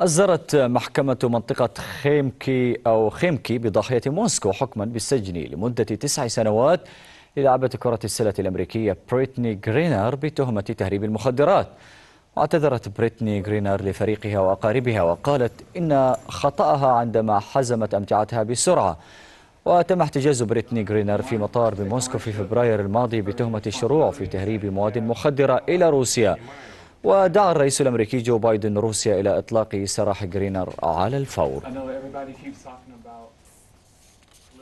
أصدرت محكمة منطقة خيمكي أو خيمكي بضاحية موسكو حكما بالسجن لمدة تسع سنوات للاعبة كرة السلة الأمريكية بريتني غرينر بتهمة تهريب المخدرات واعتذرت بريتني غرينر لفريقها وأقاربها وقالت إن خطأها عندما حزمت أمتعتها بسرعة وتم احتجاز بريتني غرينر في مطار بموسكو في فبراير الماضي بتهمة الشروع في تهريب مواد مخدرة إلى روسيا ودعا الرئيس الأمريكي جو بايدن روسيا إلى إطلاق سراح جرينر على الفور